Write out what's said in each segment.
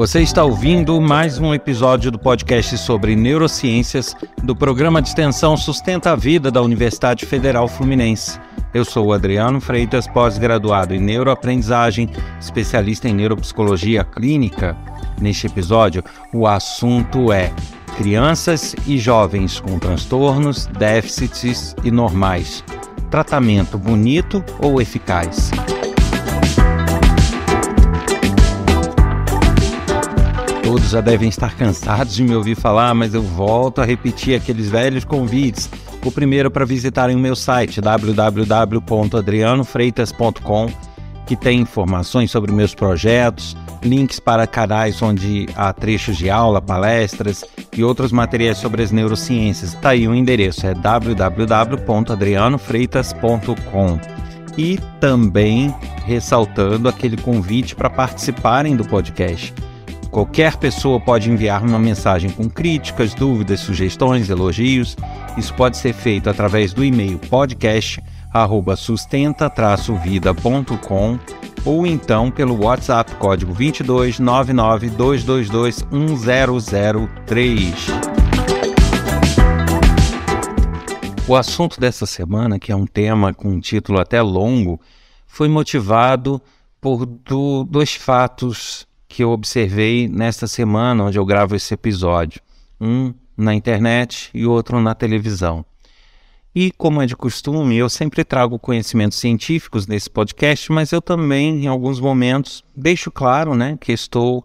Você está ouvindo mais um episódio do podcast sobre neurociências do programa de extensão Sustenta a Vida da Universidade Federal Fluminense. Eu sou Adriano Freitas, pós-graduado em neuroaprendizagem, especialista em neuropsicologia clínica. Neste episódio, o assunto é crianças e jovens com transtornos, déficits e normais. Tratamento bonito ou eficaz? Todos já devem estar cansados de me ouvir falar, mas eu volto a repetir aqueles velhos convites. O primeiro para visitarem o meu site www.adrianofreitas.com, que tem informações sobre meus projetos, links para canais onde há trechos de aula, palestras e outros materiais sobre as neurociências. Está aí o endereço é www.adrianofreitas.com e também ressaltando aquele convite para participarem do podcast. Qualquer pessoa pode enviar uma mensagem com críticas, dúvidas, sugestões, elogios. Isso pode ser feito através do e-mail podcast@sustenta-vida.com ou então pelo WhatsApp código 22 99222 1003. O assunto dessa semana, que é um tema com um título até longo, foi motivado por do, dois fatos que eu observei nesta semana onde eu gravo esse episódio. Um na internet e outro na televisão. E, como é de costume, eu sempre trago conhecimentos científicos nesse podcast, mas eu também, em alguns momentos, deixo claro né, que estou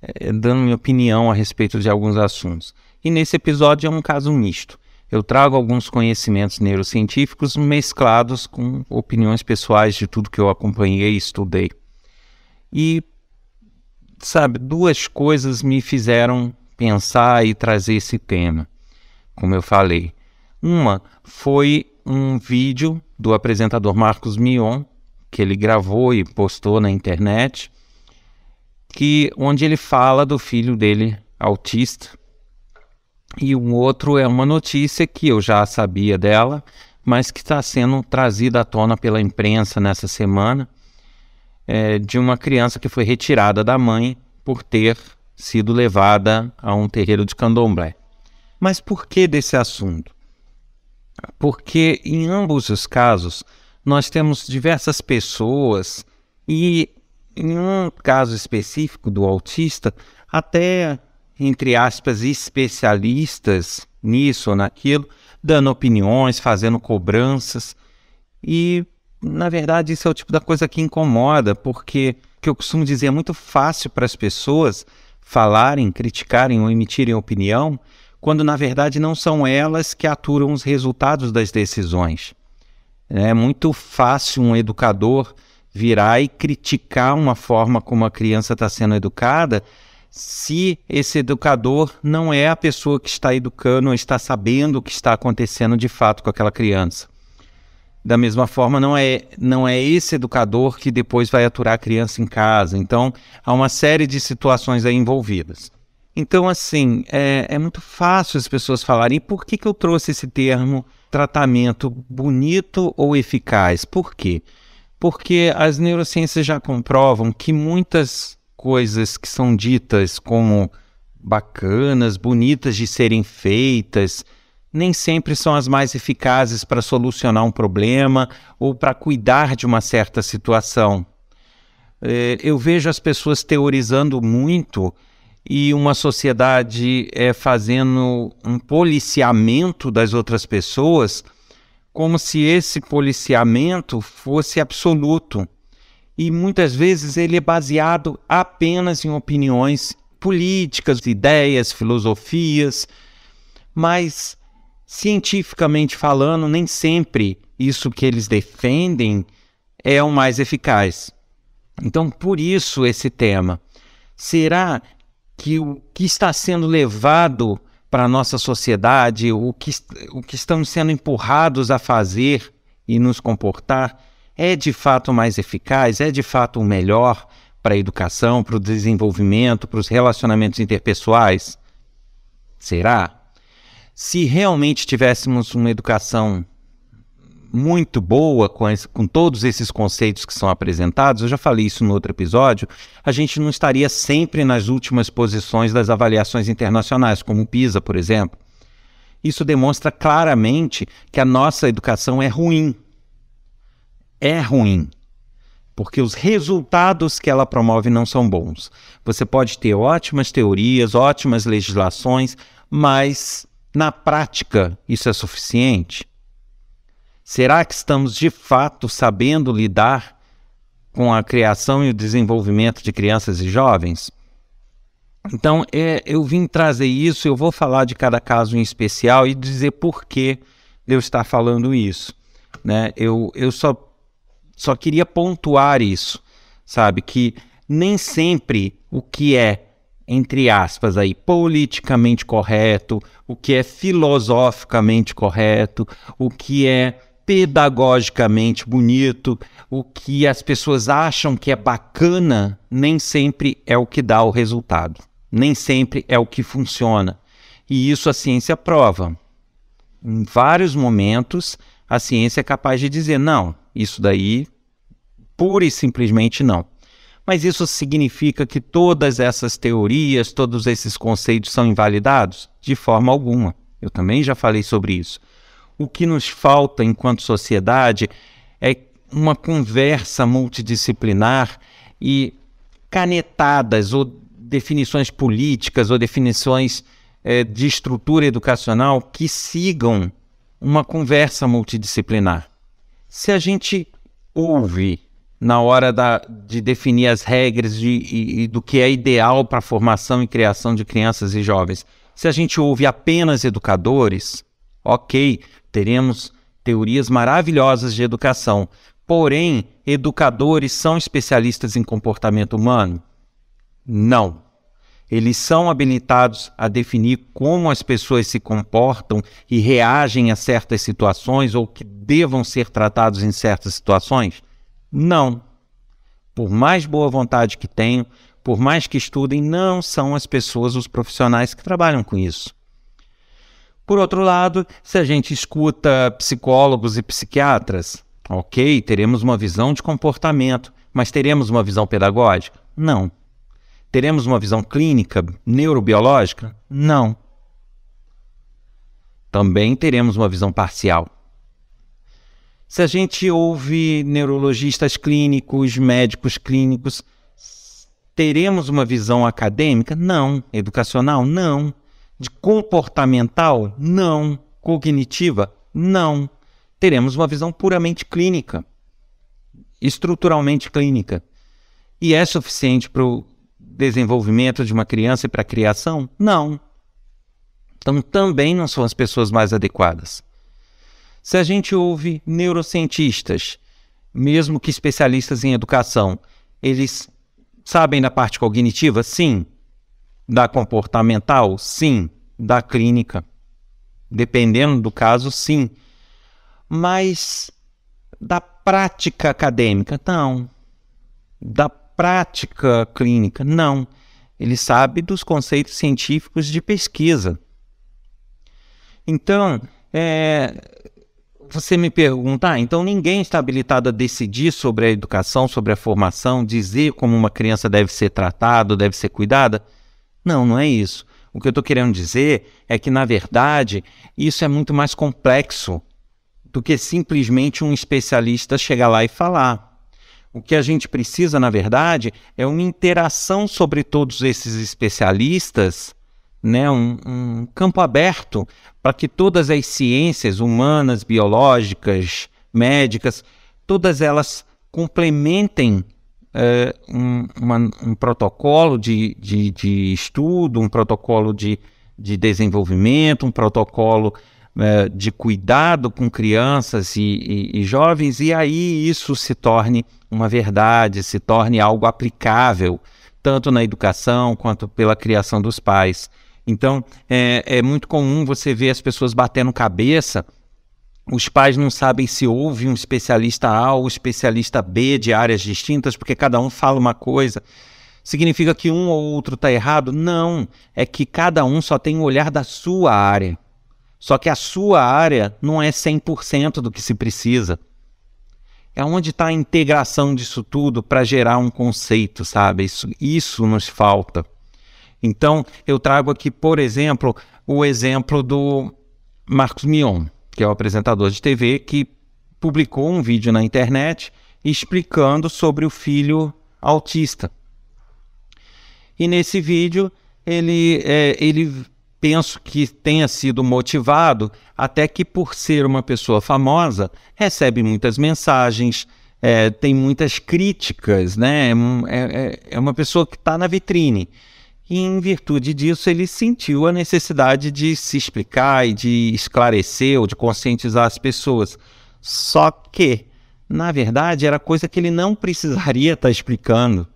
eh, dando minha opinião a respeito de alguns assuntos. E nesse episódio é um caso misto. Eu trago alguns conhecimentos neurocientíficos mesclados com opiniões pessoais de tudo que eu acompanhei e estudei. E sabe, duas coisas me fizeram pensar e trazer esse tema, como eu falei. Uma foi um vídeo do apresentador Marcos Mion, que ele gravou e postou na internet, que onde ele fala do filho dele autista. E um outro é uma notícia que eu já sabia dela, mas que está sendo trazida à tona pela imprensa nessa semana, é, de uma criança que foi retirada da mãe por ter sido levada a um terreiro de candomblé. Mas por que desse assunto? Porque em ambos os casos nós temos diversas pessoas e em um caso específico do autista, até entre aspas especialistas nisso ou naquilo, dando opiniões, fazendo cobranças e na verdade, isso é o tipo da coisa que incomoda, porque o que eu costumo dizer é muito fácil para as pessoas falarem, criticarem ou emitirem opinião, quando na verdade não são elas que aturam os resultados das decisões. É muito fácil um educador virar e criticar uma forma como a criança está sendo educada, se esse educador não é a pessoa que está educando, está sabendo o que está acontecendo de fato com aquela criança. Da mesma forma, não é, não é esse educador que depois vai aturar a criança em casa. Então, há uma série de situações aí envolvidas. Então, assim, é, é muito fácil as pessoas falarem por que, que eu trouxe esse termo tratamento bonito ou eficaz? Por quê? Porque as neurociências já comprovam que muitas coisas que são ditas como bacanas, bonitas de serem feitas, nem sempre são as mais eficazes para solucionar um problema ou para cuidar de uma certa situação. Eh, eu vejo as pessoas teorizando muito e uma sociedade é, fazendo um policiamento das outras pessoas como se esse policiamento fosse absoluto. E muitas vezes ele é baseado apenas em opiniões políticas, ideias, filosofias, mas cientificamente falando, nem sempre isso que eles defendem é o mais eficaz. Então, por isso esse tema. Será que o que está sendo levado para a nossa sociedade, o que, o que estamos sendo empurrados a fazer e nos comportar, é de fato mais eficaz, é de fato o melhor para a educação, para o desenvolvimento, para os relacionamentos interpessoais? Será? se realmente tivéssemos uma educação muito boa com, esse, com, todos esses conceitos que são apresentados, eu já falei isso no outro episódio, a gente não estaria sempre nas últimas posições das avaliações internacionais, como o PISA, por exemplo. Isso demonstra claramente que a nossa educação é ruim. É ruim. Porque os resultados que ela promove não são bons. Você pode ter ótimas teorias, ótimas legislações, mas na prática, isso é suficiente? Será que estamos de fato sabendo lidar com a criação e o desenvolvimento de crianças e jovens? Então, é, eu vim trazer isso, eu vou falar de cada caso em especial e dizer por que eu estar falando isso. Né? Eu, eu só, só queria pontuar isso, sabe? Que nem sempre o que é entre aspas aí, politicamente correto, o que é filosoficamente correto, o que é pedagogicamente bonito, o que as pessoas acham que é bacana, nem sempre é o que dá o resultado, nem sempre é o que funciona. E isso a ciência prova. Em vários momentos, a ciência é capaz de dizer: não, isso daí pura e simplesmente não. Mas isso significa que todas essas teorias, todos esses conceitos são invalidados? De forma alguma. Eu também já falei sobre isso. O que nos falta enquanto sociedade é uma conversa multidisciplinar e canetadas ou definições políticas ou definições é, de estrutura educacional que sigam uma conversa multidisciplinar. Se a gente ouve na hora da, de definir as regras de, e, e do que é ideal para a formação e criação de crianças e jovens. Se a gente ouve apenas educadores, ok, teremos teorias maravilhosas de educação. Porém, educadores são especialistas em comportamento humano? Não. Eles são habilitados a definir como as pessoas se comportam e reagem a certas situações ou que devam ser tratados em certas situações? Não. Por mais boa vontade que tenham, por mais que estudem, não são as pessoas, os profissionais que trabalham com isso. Por outro lado, se a gente escuta psicólogos e psiquiatras, ok, teremos uma visão de comportamento, mas teremos uma visão pedagógica? Não. Teremos uma visão clínica, neurobiológica? Não. Também teremos uma visão parcial. Se a gente ouve neurologistas clínicos, médicos clínicos, teremos uma visão acadêmica? Não. Educacional? Não. De comportamental? Não. Cognitiva? Não. Teremos uma visão puramente clínica, estruturalmente clínica. E é suficiente para o desenvolvimento de uma criança e para a criação? Não. Então também não são as pessoas mais adequadas. Se a gente ouve neurocientistas, mesmo que especialistas em educação, eles sabem da parte cognitiva? Sim. Da comportamental? Sim. Da clínica? Dependendo do caso, sim. Mas da prática acadêmica? Não. Da prática clínica? Não. Ele sabe dos conceitos científicos de pesquisa. Então, é, você me pergunta, ah, então ninguém está habilitado a decidir sobre a educação, sobre a formação, dizer como uma criança deve ser tratada, deve ser cuidada? Não, não é isso. O que eu estou querendo dizer é que, na verdade, isso é muito mais complexo do que simplesmente um especialista chegar lá e falar. O que a gente precisa, na verdade, é uma interação sobre todos esses especialistas né, um, um campo aberto para que todas as ciências humanas, biológicas, médicas, todas elas complementem é, um, uma, um, protocolo de, de, de, estudo, um protocolo de, de desenvolvimento, um protocolo é, de cuidado com crianças e, e, e jovens, e aí isso se torne uma verdade, se torne algo aplicável, tanto na educação quanto pela criação dos pais. Então, é, é muito comum você ver as pessoas batendo cabeça os pais não sabem se houve um especialista A ou um especialista B de áreas distintas, porque cada um fala uma coisa. Significa que um ou outro está errado? Não. É que cada um só tem o olhar da sua área. Só que a sua área não é 100% do que se precisa. É onde está a integração disso tudo para gerar um conceito, sabe? Isso, isso nos falta. Então, eu trago aqui, por exemplo, o exemplo do Marcos Mion, que é o apresentador de TV, que publicou um vídeo na internet explicando sobre o filho autista. E nesse vídeo, ele, é, ele penso que tenha sido motivado, até que por ser uma pessoa famosa, recebe muitas mensagens, é, tem muitas críticas, né? É, é, é uma pessoa que está na vitrine. E, em virtude disso, ele sentiu a necessidade de se explicar e de esclarecer ou de conscientizar as pessoas. Só que, na verdade, era coisa que ele não precisaria estar tá explicando,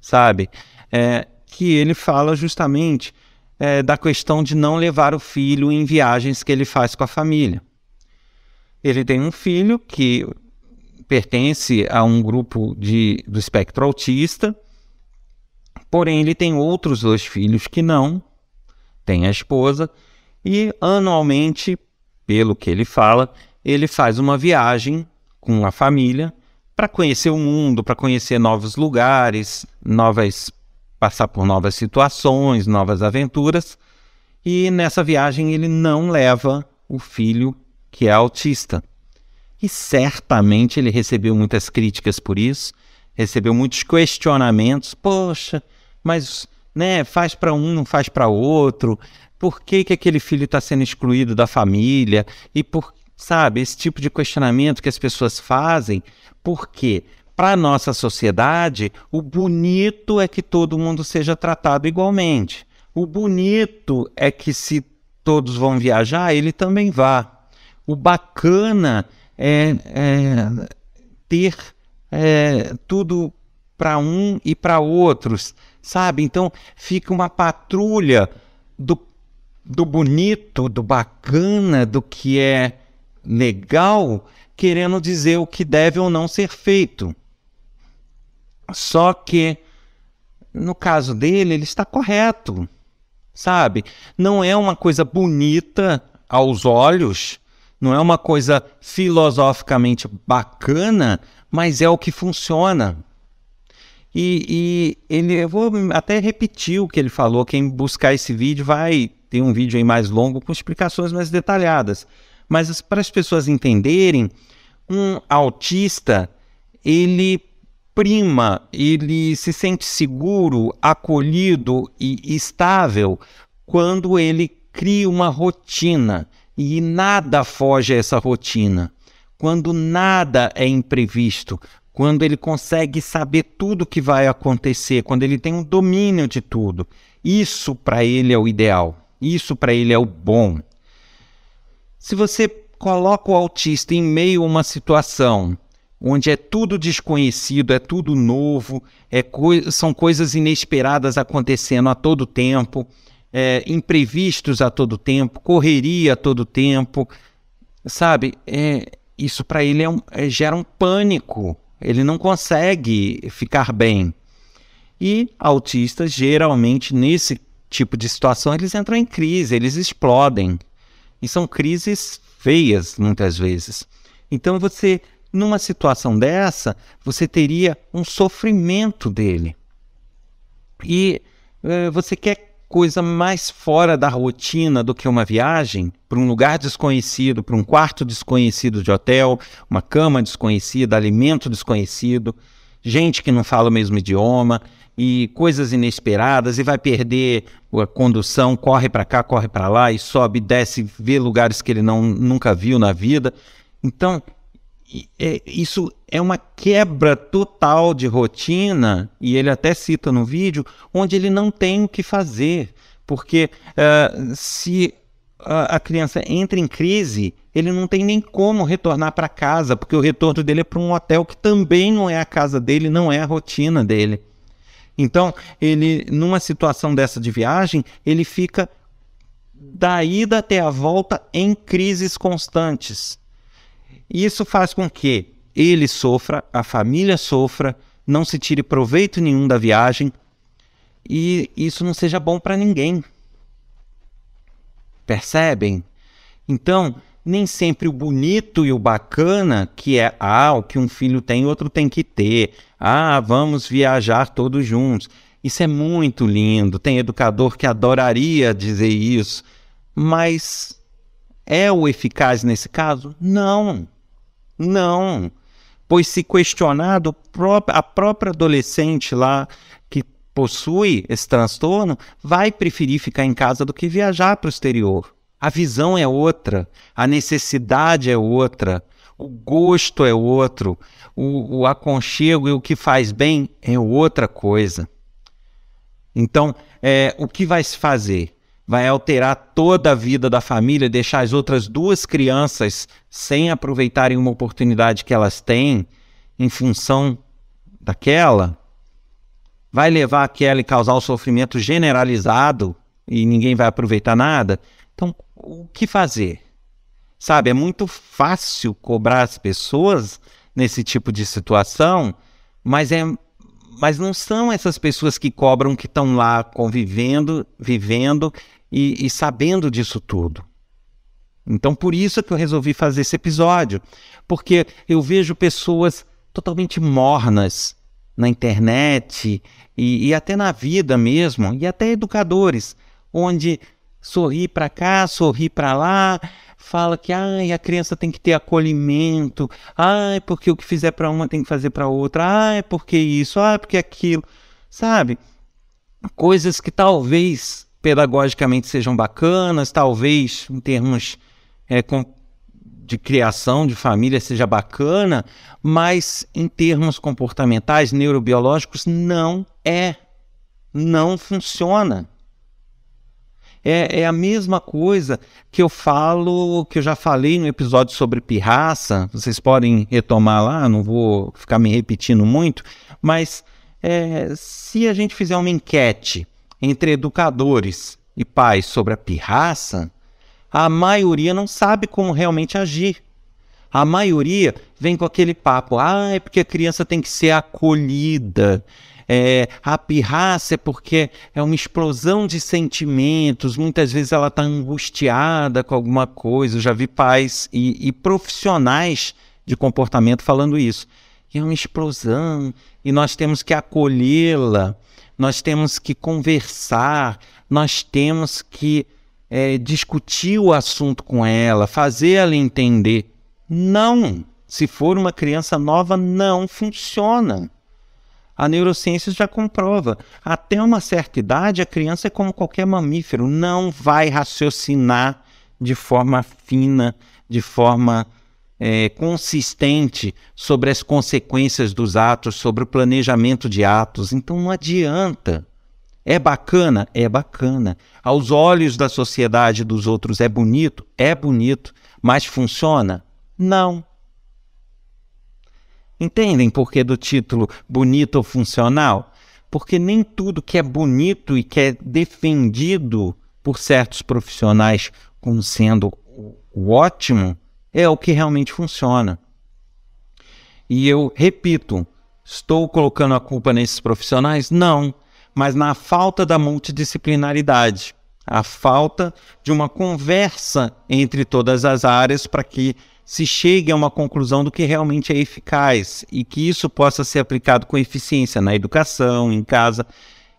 sabe? É, que ele fala justamente é, da questão de não levar o filho em viagens que ele faz com a família. Ele tem um filho que pertence a um grupo de, do espectro autista Porém, ele tem outros dois filhos que não, tem a esposa, e anualmente, pelo que ele fala, ele faz uma viagem com a família para conhecer o mundo, para conhecer novos lugares, novas passar por novas situações, novas aventuras. E nessa viagem ele não leva o filho que é autista. E certamente ele recebeu muitas críticas por isso, recebeu muitos questionamentos. Poxa, mas né, faz para um, não faz para outro. Por que, que aquele filho está sendo excluído da família? E por, sabe, esse tipo de questionamento que as pessoas fazem, porque para nossa sociedade, o bonito é que todo mundo seja tratado igualmente. O bonito é que se todos vão viajar, ele também vá. O bacana é, é ter é, tudo para um e para outros, sabe? Então fica uma patrulha do, do bonito, do bacana, do que é legal, querendo dizer o que deve ou não ser feito. Só que no caso dele, ele está correto, sabe? Não é uma coisa bonita aos olhos, não é uma coisa filosoficamente bacana, mas é o que funciona. E, e ele, eu vou até repetir o que ele falou. Quem buscar esse vídeo vai ter um vídeo aí mais longo com explicações mais detalhadas. Mas para as pessoas entenderem, um autista ele prima, ele se sente seguro, acolhido e estável quando ele cria uma rotina e nada foge a essa rotina. Quando nada é imprevisto, quando ele consegue saber tudo o que vai acontecer, quando ele tem um domínio de tudo. Isso para ele é o ideal, isso para ele é o bom. Se você coloca o autista em meio a uma situação onde é tudo desconhecido, é tudo novo, é são coisas inesperadas acontecendo a todo tempo, é, imprevistos a todo tempo, correria a todo tempo, sabe? É, isso para ele é um, é, gera um pânico. Ele não consegue ficar bem. E autistas, geralmente, nesse tipo de situação, eles entram em crise, eles explodem. E são crises feias, muitas vezes. Então, você, numa situação dessa, você teria um sofrimento dele. E uh, você quer coisa mais fora da rotina do que uma viagem para um lugar desconhecido, para um quarto desconhecido de hotel, uma cama desconhecida, alimento desconhecido, gente que não fala o mesmo idioma e coisas inesperadas e vai perder a condução, corre para cá, corre para lá e sobe, desce, vê lugares que ele não, nunca viu na vida. Então, é, isso é uma quebra total de rotina, e ele até cita no vídeo, onde ele não tem o que fazer, porque uh, se a criança entra em crise, ele não tem nem como retornar para casa, porque o retorno dele é para um hotel que também não é a casa dele, não é a rotina dele. Então, ele, numa situação dessa de viagem, ele fica da ida até a volta em crises constantes. Isso faz com que ele sofra, a família sofra, não se tire proveito nenhum da viagem e isso não seja bom para ninguém. Percebem? Então, nem sempre o bonito e o bacana, que é ah, o que um filho tem, outro tem que ter. Ah, vamos viajar todos juntos. Isso é muito lindo. Tem educador que adoraria dizer isso, mas é o eficaz nesse caso? Não. Não pois se questionado, a própria adolescente lá que possui esse transtorno vai preferir ficar em casa do que viajar para o exterior. A visão é outra, a necessidade é outra, o gosto é outro, o, o aconchego e o que faz bem é outra coisa. Então, é, o que vai se fazer? vai alterar toda a vida da família, deixar as outras duas crianças sem aproveitarem uma oportunidade que elas têm em função daquela, vai levar aquela e causar o um sofrimento generalizado e ninguém vai aproveitar nada. Então, o que fazer? Sabe, é muito fácil cobrar as pessoas nesse tipo de situação, mas é mas não são essas pessoas que cobram que estão lá convivendo, vivendo e, e sabendo disso tudo. Então, por isso que eu resolvi fazer esse episódio, porque eu vejo pessoas totalmente mornas na internet e, e até na vida mesmo, e até educadores, onde sorri para cá, sorri para lá, fala que ai, a criança tem que ter acolhimento, ai, porque o que fizer para uma tem que fazer para outra, ai, porque isso, ai, porque aquilo, sabe? Coisas que talvez pedagogicamente sejam bacanas, talvez em termos é, com, de criação de família seja bacana, mas em termos comportamentais, neurobiológicos, não é. Não funciona. É, é, a mesma coisa que eu falo, que eu já falei no episódio sobre pirraça, vocês podem retomar lá, não vou ficar me repetindo muito, mas é, se a gente fizer uma enquete entre educadores e pais sobre a pirraça, a maioria não sabe como realmente agir. A maioria vem com aquele papo: ah, é porque a criança tem que ser acolhida. É, a pirraça é porque é uma explosão de sentimentos. Muitas vezes ela está angustiada com alguma coisa. Eu já vi pais e, e profissionais de comportamento falando isso. é uma explosão e nós temos que acolhê-la nós temos que conversar, nós temos que é, discutir o assunto com ela, fazer ela entender. Não! Se for uma criança nova, não funciona. A neurociência já comprova. Até uma certa idade, a criança é como qualquer mamífero, não vai raciocinar de forma fina, de forma é, consistente sobre as consequências dos atos, sobre o planejamento de atos. Então não adianta. É bacana? É bacana. Aos olhos da sociedade dos outros é bonito? É bonito. Mas funciona? Não. Entendem por que do título bonito ou funcional? Porque nem tudo que é bonito e que é defendido por certos profissionais como sendo o ótimo é o que realmente funciona. E eu repito, estou colocando a culpa nesses profissionais? Não, mas na falta da multidisciplinaridade, a falta de uma conversa entre todas as áreas para que se chegue a uma conclusão do que realmente é eficaz e que isso possa ser aplicado com eficiência na educação, em casa,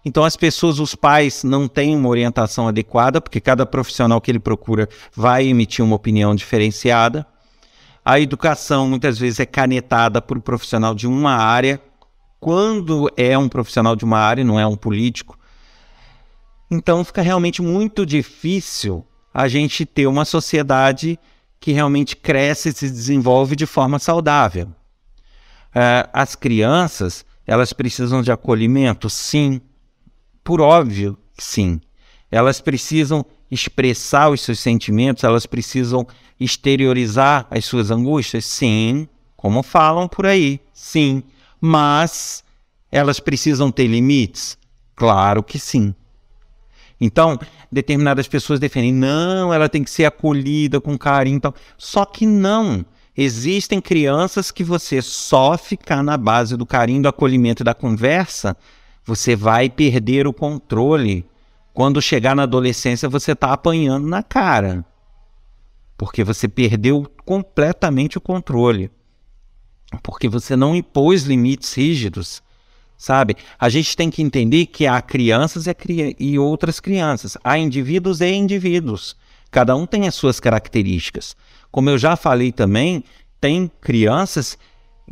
então as pessoas, os pais não têm uma orientação adequada, porque cada profissional que ele procura vai emitir uma opinião diferenciada. A educação muitas vezes é canetada por um profissional de uma área, quando é um profissional de uma área, não é um político. Então fica realmente muito difícil a gente ter uma sociedade que realmente cresce e se desenvolve de forma saudável. Uh, as crianças, elas precisam de acolhimento, sim, por óbvio, sim. Elas precisam expressar os seus sentimentos, elas precisam exteriorizar as suas angústias? Sim, como falam por aí, sim. Mas elas precisam ter limites? Claro que sim. Então, determinadas pessoas defendem, não, ela tem que ser acolhida com carinho. Então, só que não. Existem crianças que você só ficar na base do carinho, do acolhimento e da conversa você vai perder o controle. Quando chegar na adolescência, você está apanhando na cara. Porque você perdeu completamente o controle. Porque você não impôs limites rígidos sabe? A gente tem que entender que há crianças e, cri e, outras crianças, há indivíduos e indivíduos. Cada um tem as suas características. Como eu já falei também, tem crianças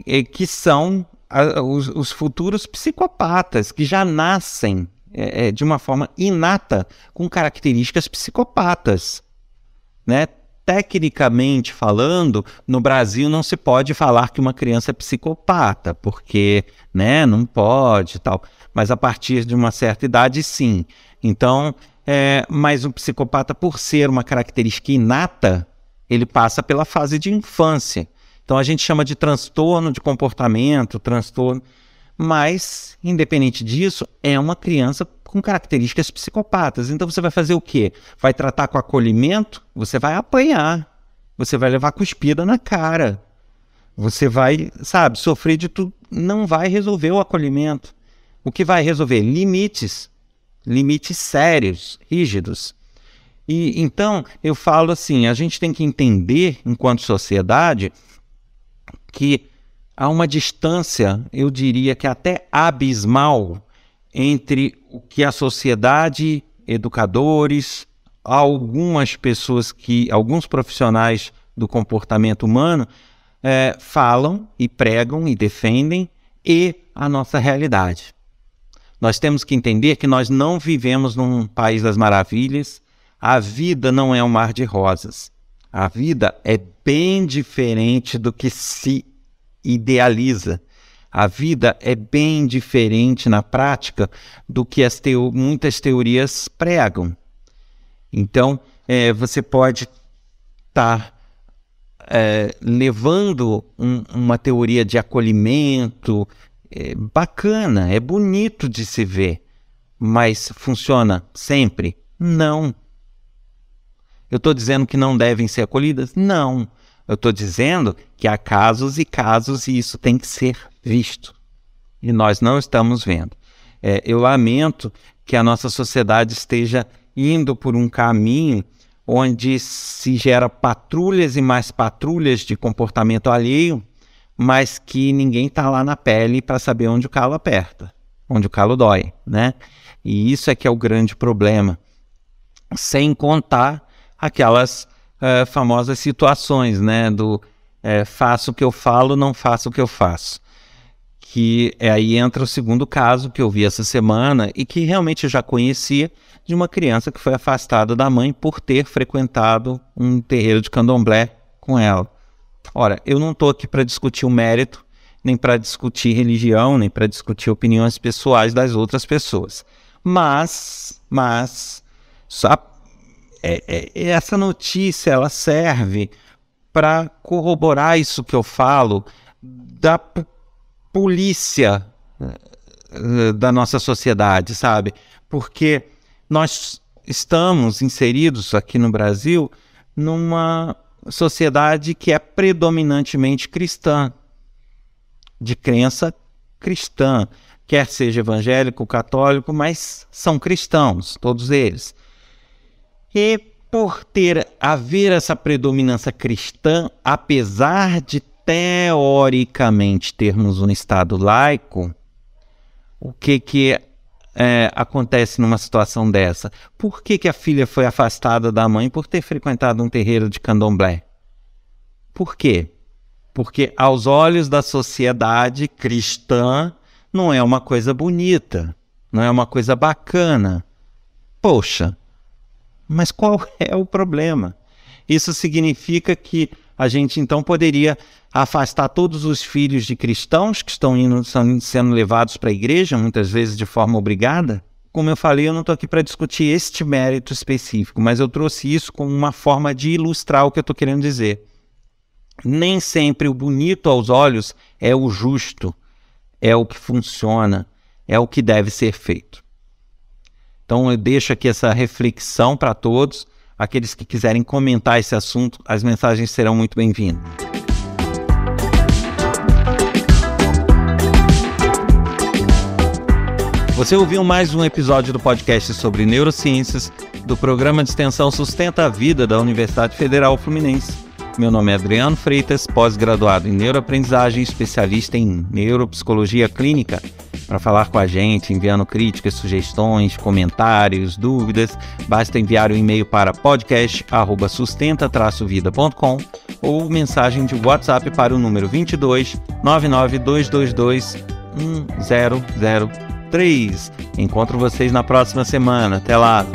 eh, que são a, os, os, futuros psicopatas que já nascem é, é, de uma forma inata com características psicopatas, né? Tecnicamente falando, no Brasil não se pode falar que uma criança é psicopata, porque, né, não pode, tal. Mas a partir de uma certa idade, sim. Então, é, mas um psicopata, por ser uma característica inata, ele passa pela fase de infância. Então a gente chama de transtorno de comportamento, transtorno. Mas, independente disso, é uma criança com características psicopatas. Então você vai fazer o quê? Vai tratar com acolhimento? Você vai apanhar. Você vai levar cuspida na cara. Você vai, sabe, sofrer de tudo. Não vai resolver o acolhimento. O que vai resolver? Limites. Limites sérios, rígidos. E então eu falo assim: a gente tem que entender, enquanto sociedade, que há uma distância, eu diria que até abismal, entre o que a sociedade, educadores, algumas pessoas que, alguns profissionais do comportamento humano é, falam e pregam e defendem e a nossa realidade. Nós temos que entender que nós não vivemos num país das maravilhas, a vida não é um mar de rosas. A vida é bem diferente do que se idealiza. A vida é bem diferente na prática do que as teo muitas teorias pregam. Então, é, você pode estar tá, é, levando um, uma teoria de acolhimento é, bacana, é bonito de se ver, mas funciona sempre? Não. Eu estou dizendo que não devem ser acolhidas? Não. Eu estou dizendo que há casos e casos e isso tem que ser visto. E nós não estamos vendo. É, eu lamento que a nossa sociedade esteja indo por um caminho onde se gera patrulhas e mais patrulhas de comportamento alheio, mas que ninguém está lá na pele para saber onde o calo aperta, onde o calo dói, né? E isso é que é o grande problema. Sem contar aquelas uh, famosas situações, né? Do é, faço o que eu falo, não faço o que eu faço. Que é, aí entra o segundo caso que eu vi essa semana e que realmente eu já conhecia de uma criança que foi afastada da mãe por ter frequentado um terreiro de candomblé com ela. Ora, eu não estou aqui para discutir o mérito, nem para discutir religião, nem para discutir opiniões pessoais das outras pessoas. Mas, mas, só é, é, é, essa notícia ela serve para corroborar isso que eu falo da polícia eh, da nossa sociedade, sabe? Porque nós estamos inseridos aqui no Brasil numa sociedade que é predominantemente cristã, de crença cristã, quer seja evangélico, católico, mas são cristãos, todos eles. E por ter haver essa predominância cristã, apesar de teoricamente termos um Estado laico, o que que é, acontece numa situação dessa? Por que, que a filha foi afastada da mãe por ter frequentado um terreiro de candomblé? Por quê? Porque, aos olhos da sociedade cristã, não é uma coisa bonita, não é uma coisa bacana. Poxa, mas qual é o problema? Isso significa que a gente então poderia afastar todos os filhos de cristãos que estão indo, são, sendo levados para a igreja, muitas vezes de forma obrigada? Como eu falei, eu não estou aqui para discutir este mérito específico, mas eu trouxe isso como uma forma de ilustrar o que eu estou querendo dizer. Nem sempre o bonito aos olhos é o justo, é o que funciona, é o que deve ser feito. Então eu deixo aqui essa reflexão para todos. Aqueles que quiserem comentar esse assunto, as mensagens serão muito bem-vindas. Você ouviu mais um episódio do podcast sobre neurociências do programa de extensão Sustenta a Vida da Universidade Federal Fluminense. Meu nome é Adriano Freitas, pós-graduado em neuroaprendizagem, especialista em neuropsicologia clínica para falar com a gente, enviando críticas, sugestões, comentários, dúvidas, basta enviar um e-mail para podcast@sustenta-vida.com ou mensagem de WhatsApp para o número 22 99222 1003. Encontro vocês na próxima semana. Até lá.